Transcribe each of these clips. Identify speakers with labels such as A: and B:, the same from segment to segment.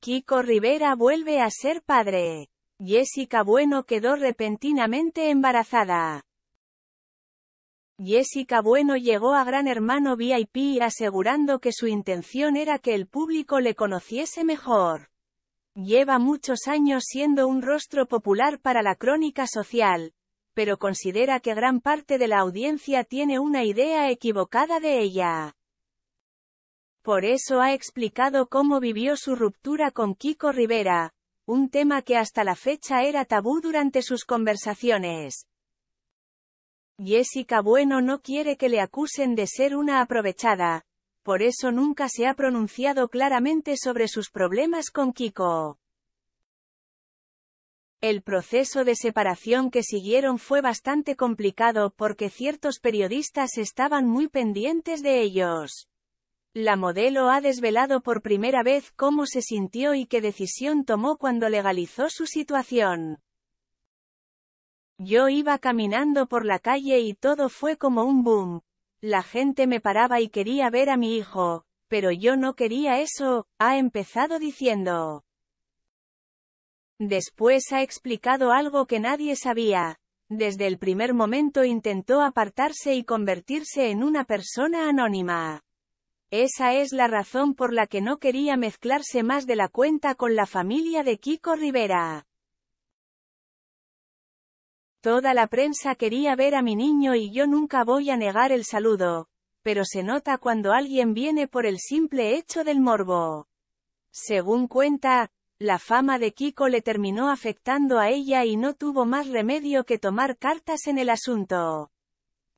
A: Kiko Rivera vuelve a ser padre. Jessica Bueno quedó repentinamente embarazada. Jessica Bueno llegó a Gran Hermano VIP asegurando que su intención era que el público le conociese mejor. Lleva muchos años siendo un rostro popular para la crónica social, pero considera que gran parte de la audiencia tiene una idea equivocada de ella. Por eso ha explicado cómo vivió su ruptura con Kiko Rivera, un tema que hasta la fecha era tabú durante sus conversaciones. Jessica Bueno no quiere que le acusen de ser una aprovechada, por eso nunca se ha pronunciado claramente sobre sus problemas con Kiko. El proceso de separación que siguieron fue bastante complicado porque ciertos periodistas estaban muy pendientes de ellos. La modelo ha desvelado por primera vez cómo se sintió y qué decisión tomó cuando legalizó su situación. Yo iba caminando por la calle y todo fue como un boom. La gente me paraba y quería ver a mi hijo, pero yo no quería eso, ha empezado diciendo. Después ha explicado algo que nadie sabía. Desde el primer momento intentó apartarse y convertirse en una persona anónima. Esa es la razón por la que no quería mezclarse más de la cuenta con la familia de Kiko Rivera. Toda la prensa quería ver a mi niño y yo nunca voy a negar el saludo, pero se nota cuando alguien viene por el simple hecho del morbo. Según cuenta, la fama de Kiko le terminó afectando a ella y no tuvo más remedio que tomar cartas en el asunto.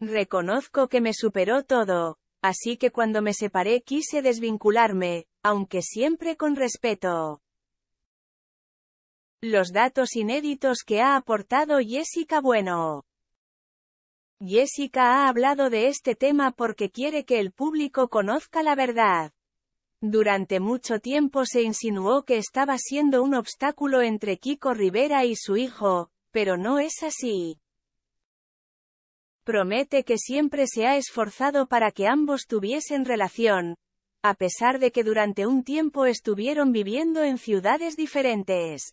A: Reconozco que me superó todo, Así que cuando me separé quise desvincularme, aunque siempre con respeto. Los datos inéditos que ha aportado Jessica Bueno. Jessica ha hablado de este tema porque quiere que el público conozca la verdad. Durante mucho tiempo se insinuó que estaba siendo un obstáculo entre Kiko Rivera y su hijo, pero no es así. Promete que siempre se ha esforzado para que ambos tuviesen relación, a pesar de que durante un tiempo estuvieron viviendo en ciudades diferentes.